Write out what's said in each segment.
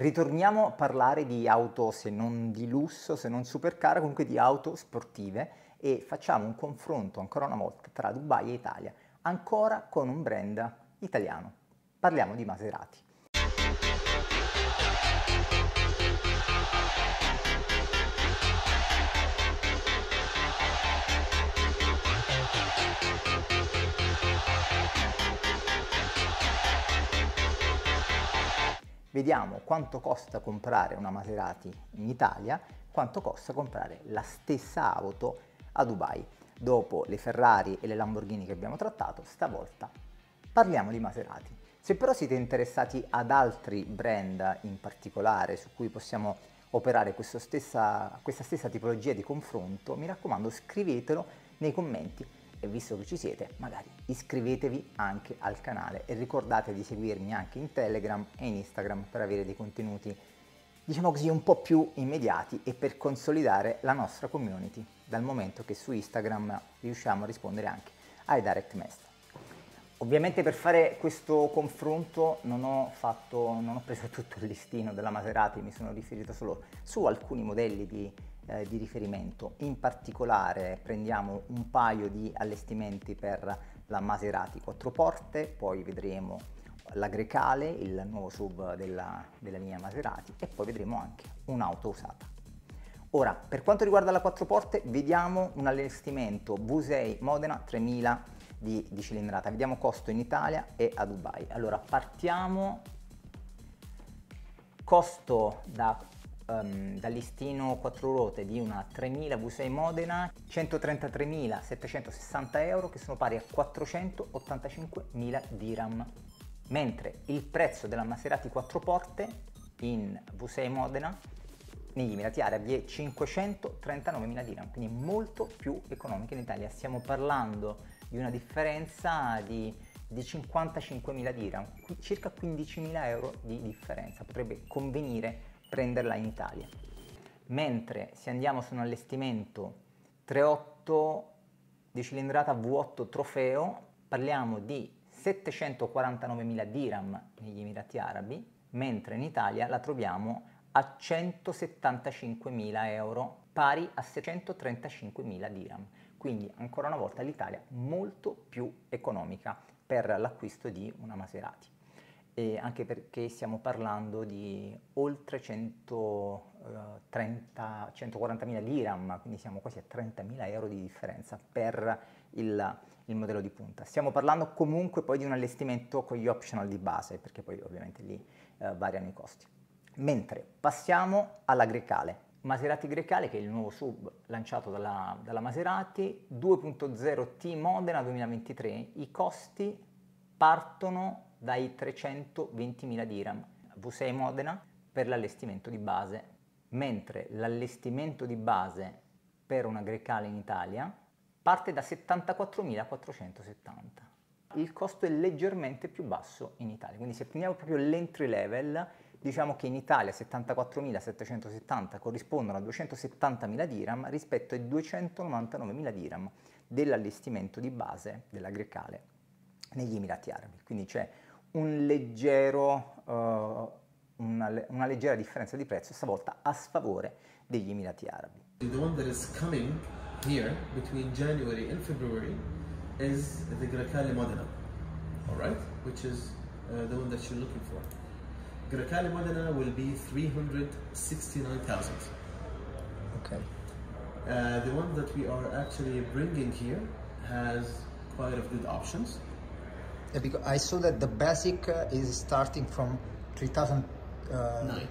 Ritorniamo a parlare di auto, se non di lusso, se non supercara, comunque di auto sportive e facciamo un confronto ancora una volta tra Dubai e Italia, ancora con un brand italiano. Parliamo di Maserati. vediamo quanto costa comprare una Maserati in Italia, quanto costa comprare la stessa auto a Dubai. Dopo le Ferrari e le Lamborghini che abbiamo trattato, stavolta parliamo di Maserati. Se però siete interessati ad altri brand in particolare su cui possiamo operare stessa, questa stessa tipologia di confronto, mi raccomando scrivetelo nei commenti e visto che ci siete magari iscrivetevi anche al canale e ricordate di seguirmi anche in Telegram e in Instagram per avere dei contenuti diciamo così un po' più immediati e per consolidare la nostra community dal momento che su Instagram riusciamo a rispondere anche ai direct mess Ovviamente per fare questo confronto non ho, fatto, non ho preso tutto il listino della Maserati, mi sono riferito solo su alcuni modelli di eh, di riferimento. In particolare prendiamo un paio di allestimenti per la Maserati quattro porte, poi vedremo la Grecale, il nuovo sub della, della linea Maserati e poi vedremo anche un'auto usata. Ora, per quanto riguarda la quattro porte, vediamo un allestimento V6 Modena 3000 di, di, cilindrata. Vediamo costo in Italia e a Dubai. Allora, partiamo costo da um, dal listino 4 ruote di una 3000 V6 Modena 133.760 euro che sono pari a 485.000 dirham mentre il prezzo della Maserati 4 porte in V6 Modena negli Emirati Arabi è 539.000 dirham, quindi molto più economica in Italia. Stiamo parlando di una differenza di, di 55.000 dirham, circa 15.000 euro di differenza. Potrebbe convenire prenderla in Italia. Mentre se andiamo su un allestimento 3.8 di cilindrata V8 trofeo, parliamo di 749.000 dirham negli Emirati Arabi, mentre in Italia la troviamo a 175.000 euro, pari a 635.000 dirham. Quindi ancora una volta l'Italia molto più economica per l'acquisto di una Maserati e anche perché stiamo parlando di oltre 140.000 eh, liram, quindi siamo quasi a 30.000 euro di differenza per il, il modello di punta. Stiamo parlando comunque poi di un allestimento con gli optional di base, perché poi ovviamente lì eh, variano i costi. Mentre passiamo alla Grecale, Maserati Grecale, che è il nuovo sub lanciato dalla, dalla Maserati, 2.0 T Modena 2023, i costi partono dai 320.000 dirham V6 Modena per l'allestimento di base, mentre l'allestimento di base per una grecale in Italia parte da 74.470. Il costo è leggermente più basso in Italia, quindi se prendiamo proprio l'entry level diciamo che in Italia 74.770 corrispondono a 270.000 dirham rispetto ai 299.000 dirham dell'allestimento di base della Grecale negli Emirati Arabi. Quindi c'è un leggero, uh, una, una, leggera differenza di prezzo, stavolta a sfavore degli Emirati Arabi. The one that is coming here between January and February is the Grakale Modena, alright? Which is uh, the one that you're looking for. Grakale Modena will be 369,000. Okay. Uh, the one that we are actually bringing here has quite a good options. Yeah, because I saw that the basic uh, is starting from 3000, uh,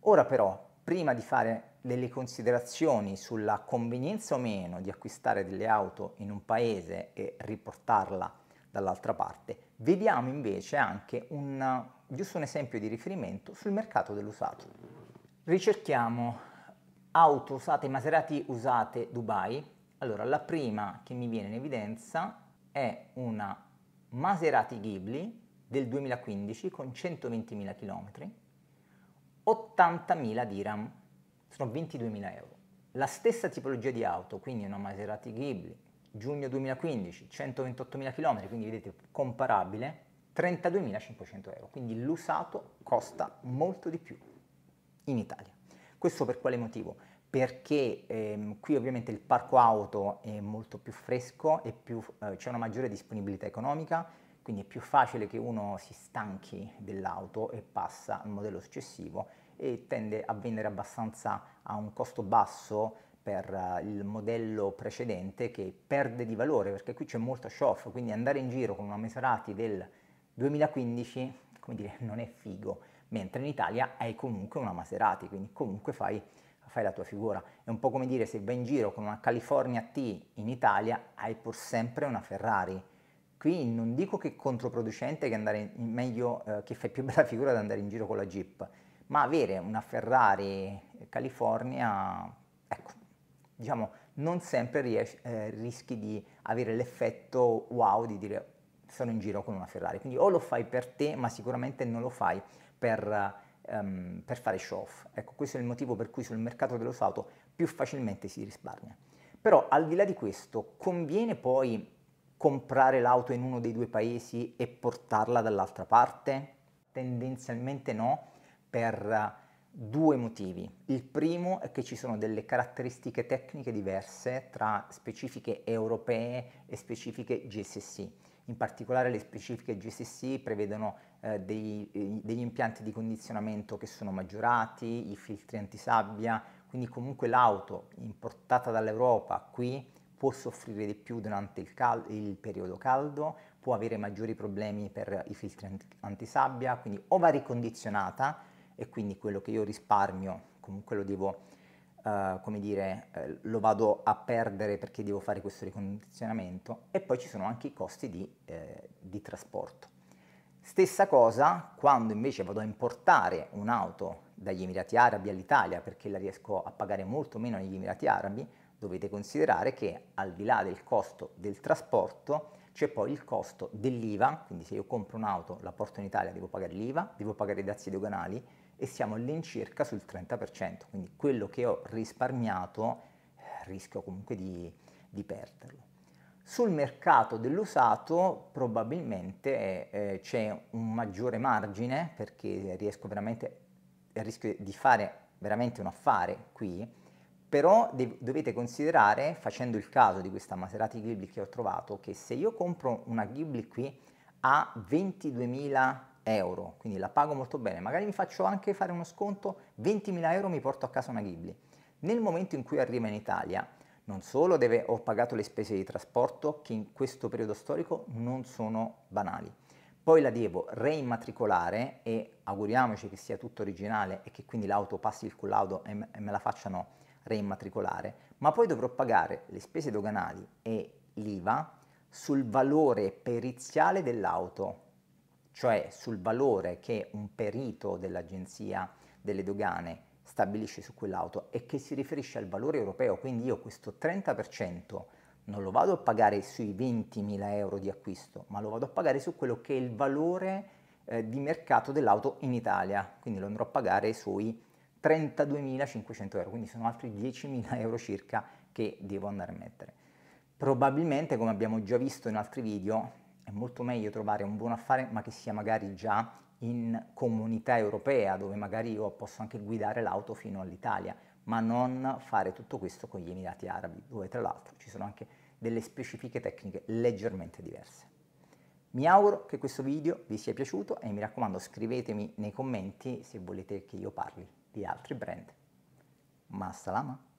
Ora però, prima di fare delle considerazioni sulla convenienza o meno di acquistare delle auto in un paese e riportarla dall'altra parte, vediamo invece anche un, uh, giusto un esempio di riferimento sul mercato dell'usato. Ricerchiamo auto usate, Maserati usate Dubai. Allora, la prima che mi viene in evidenza è una Maserati Ghibli del 2015 con 120.000 km, 80.000 dirham, sono 22.000 euro. La stessa tipologia di auto, quindi una Maserati Ghibli, giugno 2015, 128.000 km, quindi vedete comparabile, 32.500 euro, quindi l'usato costa molto di più in Italia. Questo per quale motivo? perché ehm, qui ovviamente il parco auto è molto più fresco e eh, c'è una maggiore disponibilità economica, quindi è più facile che uno si stanchi dell'auto e passa al modello successivo e tende a vendere abbastanza a un costo basso per uh, il modello precedente che perde di valore perché qui c'è molto show quindi andare in giro con una Maserati del 2015 come dire non è figo, mentre in Italia hai comunque una Maserati, quindi comunque fai fai la tua figura. È un po' come dire se vai in giro con una California T in Italia hai pur sempre una Ferrari. Qui non dico che è controproducente che, andare in, meglio, eh, che fai più bella figura ad andare in giro con la Jeep, ma avere una Ferrari California, ecco, diciamo, non sempre riesci, eh, rischi di avere l'effetto wow di dire sono in giro con una Ferrari. Quindi o lo fai per te, ma sicuramente non lo fai per um, per fare show off. Ecco, questo è il motivo per cui sul mercato dell'usato più facilmente si risparmia. Però al di là di questo, conviene poi comprare l'auto in uno dei due paesi e portarla dall'altra parte? Tendenzialmente no, per eh, due motivi. Il primo è che ci sono delle caratteristiche tecniche diverse tra specifiche europee e specifiche GSC. In particolare le specifiche GSC prevedono eh, dei, degli impianti di condizionamento che sono maggiorati, i filtri antisabbia, quindi comunque l'auto importata dall'Europa qui può soffrire di più durante il, cal- il periodo caldo, può avere maggiori problemi per i filtri anti- antisabbia, quindi o va ricondizionata e quindi quello che io risparmio comunque lo devo Uh, come dire, eh, lo vado a perdere perché devo fare questo ricondizionamento e poi ci sono anche i costi di, eh, di trasporto. Stessa cosa quando invece vado a importare un'auto dagli Emirati Arabi all'Italia perché la riesco a pagare molto meno negli Emirati Arabi, dovete considerare che al di là del costo del trasporto c'è poi il costo dell'IVA, quindi se io compro un'auto, la porto in Italia, devo pagare l'IVA, devo pagare i dazi doganali e siamo all'incirca sul 30%, quindi quello che ho risparmiato eh, rischio comunque di, di perderlo. Sul mercato dell'usato probabilmente eh, eh, c'è un maggiore margine perché riesco veramente, rischio di fare veramente un affare qui, però dovete considerare, facendo il caso di questa Maserati Ghibli che ho trovato, che se io compro una Ghibli qui a 22.000 euro, quindi la pago molto bene, magari mi faccio anche fare uno sconto, 20.000 euro mi porto a casa una Ghibli. Nel momento in cui arriva in Italia, non solo deve, ho pagato le spese di trasporto che in questo periodo storico non sono banali. Poi la devo reimmatricolare e auguriamoci che sia tutto originale e che quindi l'auto passi il collaudo e me la facciano reimmatricolare, ma poi dovrò pagare le spese doganali e l'IVA sul valore periziale dell'auto, cioè sul valore che un perito dell'agenzia delle dogane stabilisce su quell'auto e che si riferisce al valore europeo, quindi io questo 30% non lo vado a pagare sui 20.000 euro di acquisto, ma lo vado a pagare su quello che è il valore eh, di mercato dell'auto in Italia, quindi lo andrò a pagare sui 32.500 euro, quindi sono altri 10.000 euro circa che devo andare a mettere. Probabilmente, come abbiamo già visto in altri video, è molto meglio trovare un buon affare ma che sia magari già in comunità europea dove magari io posso anche guidare l'auto fino all'Italia, ma non fare tutto questo con gli Emirati Arabi, dove tra l'altro ci sono anche delle specifiche tecniche leggermente diverse. Mi auguro che questo video vi sia piaciuto e mi raccomando scrivetemi nei commenti se volete che io parli di altri brand. Ma salama!